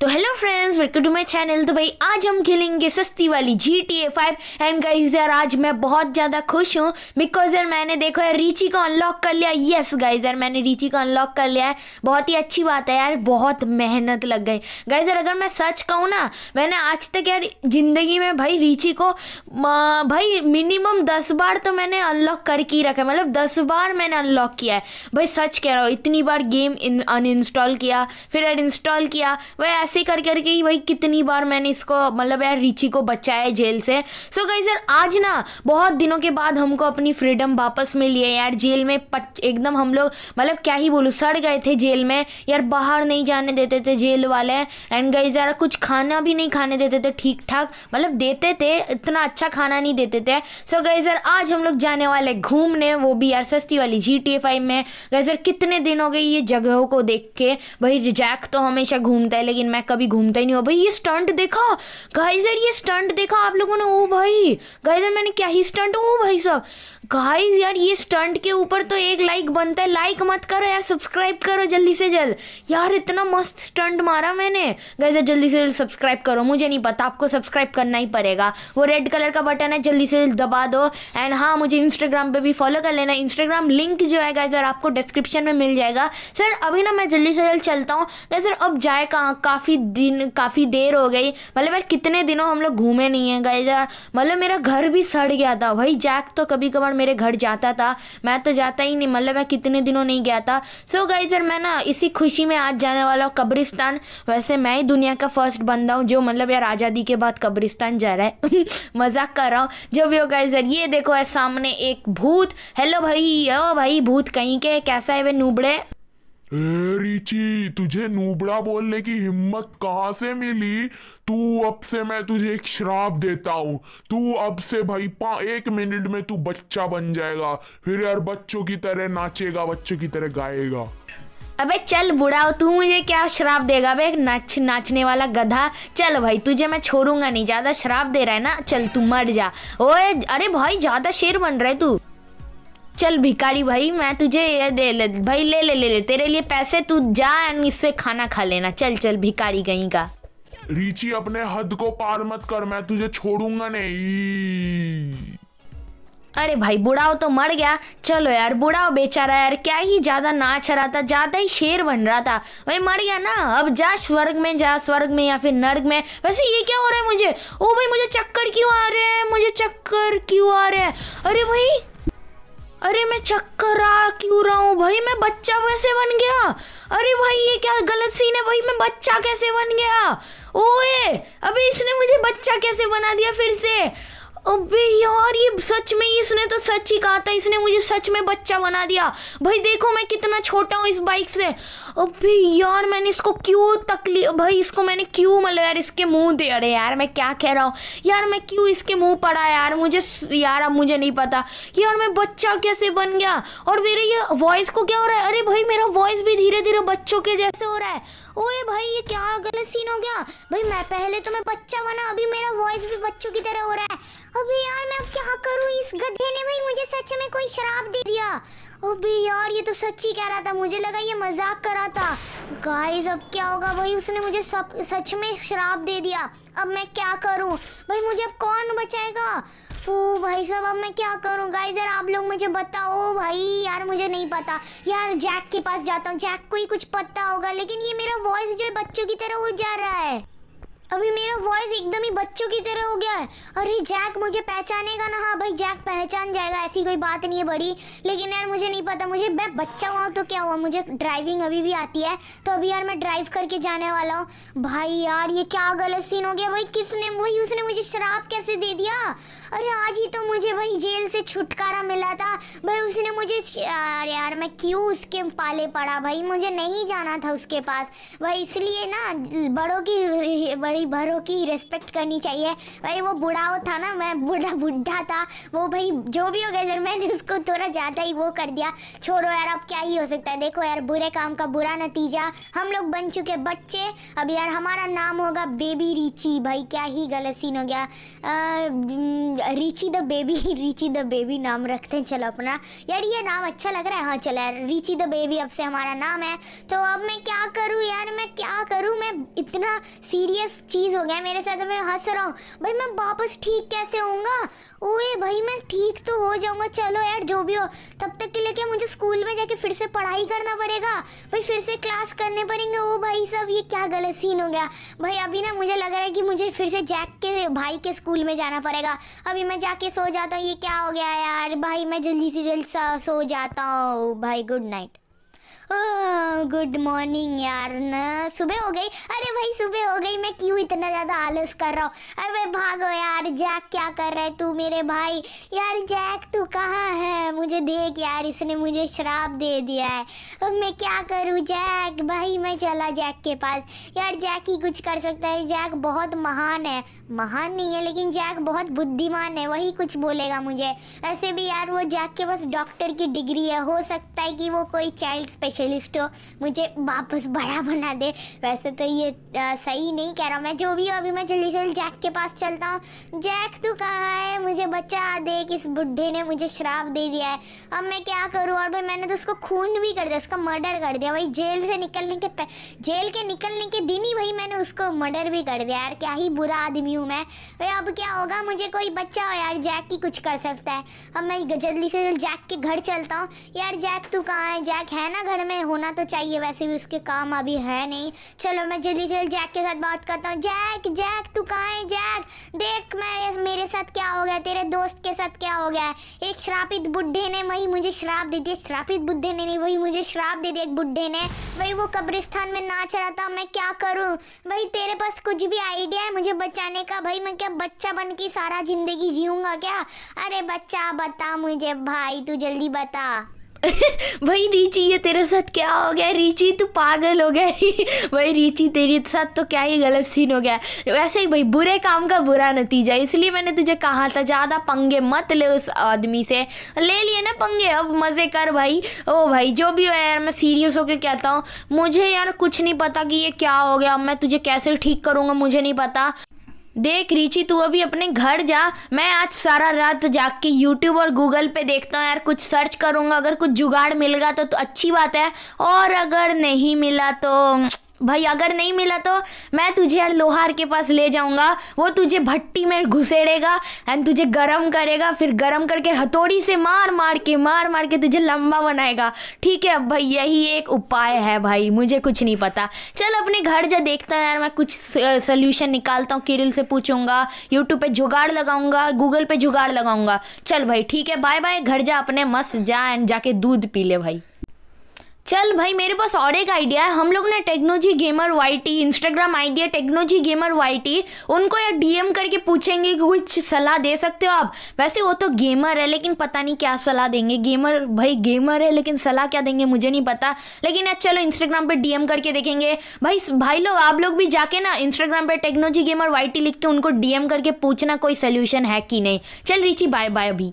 तो hello friends welcome to my channel तो भाई आज हम खेलेंगे सस्ती वाली G T A five and guys यार आज मैं बहुत ज़्यादा खुश हूँ बिकॉज यार मैंने देखो यार रीची को अनलॉक कर लिया यस गाइज यार मैंने रीची को अनलॉक कर लिया है बहुत ही अच्छी बात है यार बहुत मेहनत लग गई गाइज यार अगर मैं सच कहूँ ना मैंने आज तक यार ज़िंदगी में भाई रीची को भाई मिनिमम दस बार तो मैंने अनलॉक करके ही रखा मतलब दस बार मैंने अनलॉक किया है भाई सच कह रहा हूँ इतनी बार गेम अनइंस्टॉल किया फिर इंस्टॉल किया वह ऐसे कर करके ही भाई कितनी बार मैंने इसको मतलब यार रिची को बचाया जेल से सो गई सर आज ना बहुत दिनों के बाद हमको अपनी फ्रीडम वापस मिली है यार जेल में एकदम हम लोग मतलब क्या ही बोलूँ सड़ गए थे जेल में यार बाहर नहीं जाने देते थे जेल वाले एंड गई ज़रा कुछ खाना भी नहीं खाने देते थे ठीक ठाक मतलब देते थे इतना अच्छा खाना नहीं देते थे सो गई सर आज हम लोग जाने वाले घूमने वो भी यार सस्ती वाली जी टी में गई सर कितने दिन हो गए ये जगहों को देख के भाई रिजैक तो हमेशा घूमता है लेकिन मैं मैं कभी घूमता ही नहीं हूँ भाई ये स्टंट देखा गाइजर ये स्टंट देखा आप लोगों ने ओ भाई गाइजर मैंने क्या ही स्टंट ओ भाई साहब गाइस यार ये स्टंट के ऊपर तो एक लाइक बनता है लाइक मत करो यार सब्सक्राइब करो जल्दी से जल्द यार इतना मस्त स्टंट मारा मैंने गाइस यार जल्दी से जल्द सब्सक्राइब करो मुझे नहीं पता आपको सब्सक्राइब करना ही पड़ेगा वो रेड कलर का बटन है जल्दी से जल्द दबा दो एंड हाँ मुझे इंस्टाग्राम पर भी फॉलो कर लेना इंस्टाग्राम लिंक जो है गाइज यार आपको डिस्क्रिप्शन में मिल जाएगा सर अभी ना मैं जल्दी से जल्द चलता हूँ गाइज यार अब जाए कहाँ काफ़ी दिन काफ़ी देर हो गई मतलब यार कितने दिनों हम लोग घूमे नहीं है गाइज यार मतलब मेरा घर भी सड़ गया था भाई जैक तो कभी कभार मेरे घर जाता था मैं तो जाता ही नहीं मतलब मैं कितने दिनों नहीं गया था सो गाइज मैं ना इसी खुशी में आज जाने वाला हूँ कब्रिस्तान वैसे मैं ही दुनिया का फर्स्ट बंदा हूँ जो मतलब यार आज़ादी के बाद कब्रिस्तान जा रहा है मजाक कर रहा हूँ जो भी हो गाइज और ये देखो है सामने एक भूत हेलो भाई ओ भाई भूत कहीं के कैसा है वे नूबड़े ए रिची तुझे नूबड़ा बोलने की हिम्मत कहाँ से मिली तू अब से मैं तुझे एक श्राप देता हूँ तू अब से भाई पा एक मिनट में तू बच्चा बन जाएगा फिर यार बच्चों की तरह नाचेगा बच्चों की तरह गाएगा अबे चल हो तू मुझे क्या शराब देगा बे नाच नाचने वाला गधा चल भाई तुझे मैं छोड़ूंगा नहीं ज़्यादा शराब दे रहा है ना चल तू मर जा ओए अरे भाई ज़्यादा शेर बन रहे तू चल भिखारी भाई मैं तुझे ये दे ले भाई ले ले ले ले तेरे लिए पैसे तू जा एंड इससे खाना खा लेना चल चल भिखारी गई का रिची अपने हद को पार मत कर मैं तुझे छोड़ूंगा नहीं अरे भाई बुढ़ाओ तो मर गया चलो यार बुढ़ाओ बेचारा यार क्या ही ज्यादा नाच रहा था ज्यादा ही शेर बन रहा था भाई मर गया ना अब जा स्वर्ग में जा स्वर्ग में या फिर नर्ग में वैसे ये क्या हो रहा है मुझे ओ भाई मुझे चक्कर क्यों आ रहे हैं मुझे चक्कर क्यों आ रहे हैं अरे भाई अरे मैं चक्कर आ क्यों रहा हूँ भाई मैं बच्चा कैसे बन गया अरे भाई ये क्या गलत सीन है भाई मैं बच्चा कैसे बन गया ओए अबे इसने मुझे बच्चा कैसे बना दिया फिर से अबे यार ये सच में इसने तो सच ही कहा था इसने मुझे सच में बच्चा बना दिया भाई देखो मैं कितना छोटा हूँ इस बाइक से अबे यार मैंने इसको क्यों तकलीफ भाई इसको मैंने क्यों मतलब यार इसके मुंह दे अरे यार मैं क्या कह रहा हूँ यार मैं क्यों इसके मुंह पड़ा यार मुझे यार अब मुझे नहीं पता कि यार मैं बच्चा कैसे बन गया और मेरे ये वॉइस को क्या हो रहा है अरे भाई मेरा वॉइस भी धीरे धीरे बच्चों के जैसे हो रहा है ओए भाई ये क्या गलत सीन हो गया भाई मैं पहले तो मैं बच्चा बना अभी मेरा वॉइस भी बच्चों की तरह हो रहा है अबे यार मैं अब क्या करूं इस गधे ने भाई मुझे सच में कोई शराब दे दिया अबे यार ये तो सच ही कह रहा था मुझे लगा ये मजाक कर रहा था गाइस अब क्या होगा भाई उसने मुझे सब सच में शराब दे दिया अब मैं क्या करूं भाई मुझे अब कौन बचाएगा ओ भाई साहब अब मैं क्या करूं गाइस यार आप लोग मुझे बताओ भाई यार मुझे नहीं पता यार जैक के पास जाता हूँ जैक को ही कुछ पता होगा लेकिन ये मेरा वॉइस जो है बच्चों की तरह उठ जा रहा है अभी मेरा वॉइस एकदम ही बच्चों की तरह हो गया है अरे जैक मुझे पहचानेगा ना हाँ भाई जैक पहचान जाएगा ऐसी कोई बात नहीं है बड़ी लेकिन यार मुझे नहीं पता मुझे मैं बच्चा हुआ तो क्या हुआ मुझे ड्राइविंग अभी भी आती है तो अभी यार मैं ड्राइव करके जाने वाला हूँ भाई यार ये क्या गलत सीन हो गया भाई किसने वही उसने मुझे शराब कैसे दे दिया अरे आज ही तो मुझे भाई जेल से छुटकारा मिला था भाई उसने मुझे यार यार मैं क्यों उसके पाले पड़ा भाई मुझे नहीं जाना था उसके पास भाई इसलिए ना बड़ों की भाई बड़ों की रिस्पेक्ट करनी चाहिए भाई वो बूढ़ा था ना मैं बूढ़ा बुढ़ा था वो भाई जो भी हो गया मैंने उसको थोड़ा ज़्यादा ही वो कर दिया छोड़ो यार अब क्या ही हो सकता है देखो यार बुरे काम का बुरा नतीजा हम लोग बन चुके बच्चे अब यार हमारा नाम होगा बेबी रिची भाई क्या ही गलत सीन हो गया Richie the baby Richie the baby नाम रखते हैं चलो अपना यार ये नाम अच्छा लग रहा है हाँ चलो यार रिची द बेबी अब से हमारा नाम है तो अब मैं क्या करूँ यार मैं क्या करूँ मैं इतना सीरियस चीज हो गया मेरे साथ मैं हंस रहा हूँ भाई मैं वापस ठीक कैसे होऊंगा ओए भाई मैं ठीक तो हो जाऊंगा चलो यार जो भी हो तब तक के लेके मुझे स्कूल में जाके फिर से पढ़ाई करना पड़ेगा भाई फिर से क्लास करने पड़ेंगे ओ भाई सब ये क्या गलत सीन हो गया भाई अभी ना मुझे लग रहा है कि मुझे फिर से जैक के भाई के स्कूल में जाना पड़ेगा अभी मैं जाके सो जाता हूँ ये क्या हो गया यार भाई मैं जल्दी से जल्दी सो जाता हूँ भाई गुड नाइट गुड हाँ, मॉर्निंग यार ना सुबह हो गई अरे भाई सुबह हो गई मैं क्यों इतना ज़्यादा आलस कर रहा हूँ अरे भागो यार जैक क्या कर रहा है तू मेरे भाई यार जैक तू कहाँ है मुझे देख यार इसने मुझे शराब दे दिया है अब मैं क्या करूँ जैक भाई मैं चला जैक के पास यार जैक ही कुछ कर सकता है जैक बहुत महान है महान नहीं है लेकिन जैक बहुत बुद्धिमान है वही कुछ बोलेगा मुझे ऐसे भी यार वो जैक के पास डॉक्टर की डिग्री है हो सकता है कि वो कोई चाइल्ड स्पेशल स्पेशलिस्ट हो मुझे वापस बड़ा बना दे वैसे तो ये आ, सही नहीं कह रहा मैं जो भी अभी मैं जल्दी से जैक के पास चलता हूँ जैक तू कहाँ है मुझे बचा दे कि इस बुढ़े ने मुझे शराब दे दिया है अब मैं क्या करूँ और भाई मैंने तो उसको खून भी कर दिया उसका मर्डर कर दिया भाई जेल से निकलने के जेल के निकलने के दिन ही भाई मैंने उसको मर्डर भी कर दिया यार क्या ही बुरा आदमी हूँ मैं भाई अब क्या होगा मुझे कोई बच्चा हो यार जैक की कुछ कर सकता है अब मैं जल्दी से जल्दी जैक के घर चलता हूँ यार जैक तू कहाँ है जैक है ना घर में होना तो चाहिए वैसे भी उसके काम अभी है नहीं चलो मैं जल्दी से जैक के साथ बात करता हूँ जैक जैक तू कहाँ है जैक देख मेरे मेरे साथ क्या हो गया तेरे दोस्त के साथ क्या हो गया एक श्रापित बुढ़े ने वही मुझे श्राप दे दिया श्रापित बुढ़े ने नहीं वही मुझे श्राप दे दिया एक बुढ़े ने वही वो कब्रिस्तान में नाच रहा था मैं क्या करूँ भाई तेरे पास कुछ भी आइडिया है मुझे बचाने का भाई मैं क्या बच्चा बन के सारा ज़िंदगी जीऊँगा क्या अरे बच्चा बता मुझे भाई तू जल्दी बता भाई रीची ये तेरे साथ क्या हो गया रीची तू पागल हो गया भाई रीची तेरे साथ तो क्या ही गलत सीन हो गया वैसे ही भाई बुरे काम का बुरा नतीजा इसलिए मैंने तुझे कहा था ज़्यादा पंगे मत ले उस आदमी से ले लिए ना पंगे अब मज़े कर भाई ओ भाई जो भी हो यार मैं सीरियस होकर कहता हूँ मुझे यार कुछ नहीं पता कि ये क्या हो गया मैं तुझे कैसे ठीक करूँगा मुझे नहीं पता देख रिची तू अभी अपने घर जा मैं आज सारा रात जाग के यूट्यूब और गूगल पे देखता हूँ यार कुछ सर्च करूँगा अगर कुछ जुगाड़ मिल गया तो, तो अच्छी बात है और अगर नहीं मिला तो भाई अगर नहीं मिला तो मैं तुझे यार लोहार के पास ले जाऊंगा वो तुझे भट्टी में घुसेड़ेगा एंड तुझे गरम करेगा फिर गरम करके हथौड़ी से मार मार के मार मार के तुझे लंबा बनाएगा ठीक है अब भाई यही एक उपाय है भाई मुझे कुछ नहीं पता चल अपने घर जा देखता हूँ यार मैं कुछ सोल्यूशन निकालता हूँ किरिल से पूछूंगा यूट्यूब पर जुगाड़ लगाऊंगा गूगल पर जुगाड़ लगाऊंगा चल भाई ठीक है बाय बाय घर जा अपने मस्त जा एंड जाके दूध पी ले भाई चल भाई मेरे पास और एक आइडिया है हम लोग ना Technoji gamer Y T Instagram idea Technoji gamer Y T उनको या डीएम करके पूछेंगे कि कुछ सलाह दे सकते हो आप वैसे वो तो गेमर है लेकिन पता नहीं क्या सलाह देंगे गेमर भाई गेमर है लेकिन सलाह क्या देंगे मुझे नहीं पता लेकिन अब चलो इंस्टाग्राम पर डीएम करके देखेंगे भाई भाई लोग आप लोग भी जाके ना इंस्टाग्राम पर टेक्नोजी गेमर वाई लिख के उनको डीएम करके पूछना कोई सोल्यूशन है कि नहीं चल रिची बाय बाय अभी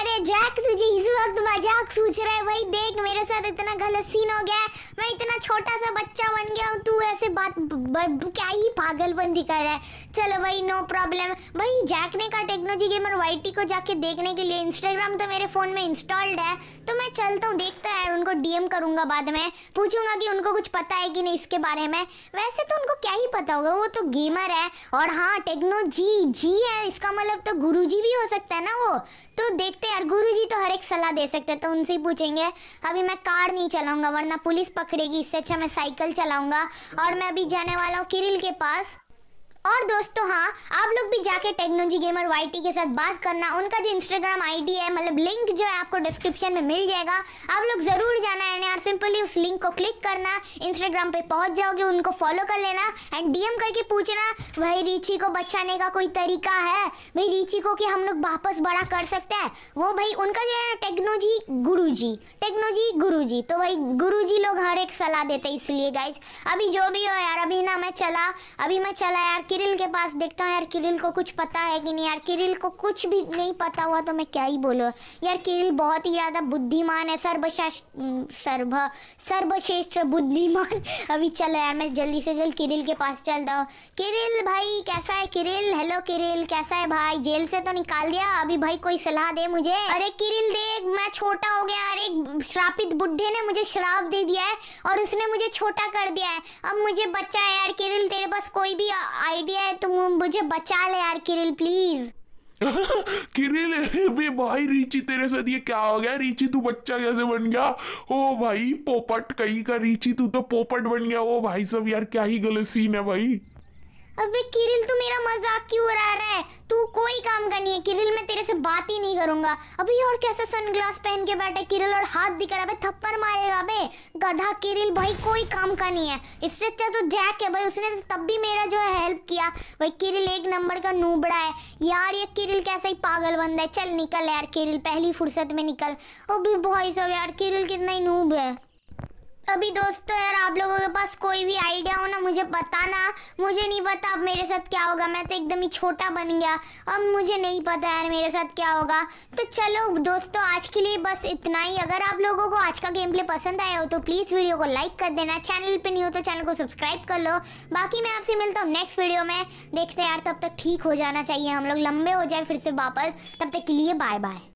अरे जैक तुझे इस वक्त मजाक सोच रहा है वही देख मेरे साथ इतना गलत सीन हो गया मैं इतना छोटा सा बच्चा बन गया हूँ तू ऐसे बात ब, ब, क्या ही पागलबंदी कर रहा है चलो भाई नो प्रॉब्लम भाई जैक ने कहा टेक्नोलॉजी गेमर वाईटी को जाके देखने के लिए इंस्टाग्राम तो मेरे फ़ोन में इंस्टॉल्ड है तो मैं चलता हूँ देखता है उनको डीएम करूँगा बाद में पूछूंगा कि उनको कुछ पता है कि नहीं इसके बारे में वैसे तो उनको क्या ही पता होगा वो तो गेमर है और हाँ टेक्नोजी जी है इसका मतलब तो गुरुजी भी हो सकता है ना वो तो देखते सकते यार गुरुजी तो हर एक सलाह दे सकते तो उनसे ही पूछेंगे अभी मैं कार नहीं चलाऊंगा वरना पुलिस पकड़ेगी इससे अच्छा मैं साइकिल चलाऊंगा और मैं अभी जाने वाला हूँ किरिल के पास और दोस्तों हाँ आप लोग भी जाके टेक्नोलॉजी गेमर वाई के साथ बात करना उनका जो इंस्टाग्राम आईडी है मतलब लिंक जो है आपको डिस्क्रिप्शन में मिल जाएगा आप लोग ज़रूर जाना है यार सिंपली उस लिंक को क्लिक करना इंस्टाग्राम पे पहुंच जाओगे उनको फॉलो कर लेना एंड डीएम करके पूछना भाई रीची को बचाने का कोई तरीका है भाई रीची को कि हम लोग वापस बड़ा कर सकते हैं वो भाई उनका जो है टेक्नोजी गुरु जी टेक्नोजी गुरु जी तो भाई गुरु जी लोग हर एक सलाह देते इसलिए गाइज अभी जो भी हो यार अभी ना मैं चला अभी मैं चला यार किरिल के पास देखता हूँ यार किरिल को कुछ पता है कि नहीं यार किरिल को कुछ भी नहीं पता हुआ तो मैं क्या ही बोलूँ यार किरिल बहुत ही ज़्यादा बुद्धिमान है सर्वश्रेष्ठ सर्व सर्वश्रेष्ठ बुद्धिमान अभी चलो यार मैं जल्दी से जल्द किरिल के पास चलता हूँ किरिल भाई कैसा है किरिल हेलो किरिल कैसा है भाई जेल से तो निकाल दिया अभी भाई कोई सलाह दे मुझे अरे किरिल देख मैं छोटा हो गया अरे श्रापित बुढ़े ने मुझे श्राप दे दिया है और उसने मुझे छोटा कर दिया है अब मुझे बच्चा है यार किरिल तेरे पास कोई भी आइडिया आइडिया है तुम मुझे बचा ले यार किरिल प्लीज किरिल बे भाई रीचि तेरे साथ ये क्या हो गया रीचि तू बच्चा कैसे बन गया ओ भाई पोपट कहीं का रीचि तू तो पोपट बन गया ओ भाई सब यार क्या ही गलत सीन है भाई अबे किरिल तू मेरा मजाक क्यों उड़ा रहा है तू कोई काम का नहीं है किरिल मैं तेरे से बात ही नहीं करूंगा अभी और कैसा सनग्लास पहन के बैठा किरिल और हाथ दिख रहा है थप्पड़ मारेगा बे गधा किरिल भाई कोई काम का नहीं है इससे अच्छा तो जैक है भाई उसने तब भी मेरा जो है हेल्प किया भाई किरिल एक नंबर का नूबड़ा है यार ये किरिल कैसा ही पागल बंदा है चल निकल यार किरिल पहली फुर्सत में निकल अभी भाई सब यार किरिल कितना ही नूब है अभी दोस्तों तो यार आप लोगों के पास कोई भी आइडिया हो ना मुझे बताना मुझे नहीं पता अब मेरे साथ क्या होगा मैं तो एकदम ही छोटा बन गया अब मुझे नहीं पता यार मेरे साथ क्या होगा तो चलो दोस्तों आज के लिए बस इतना ही अगर आप लोगों को आज का गेम प्ले पसंद आया हो तो प्लीज़ वीडियो को लाइक कर देना चैनल पर नहीं हो तो चैनल को सब्सक्राइब कर लो बाकी मैं आपसे मिलता हूँ नेक्स्ट वीडियो में देखते यार तब तक ठीक हो जाना चाहिए हम लोग लंबे हो जाए फिर से वापस तब तक के लिए बाय बाय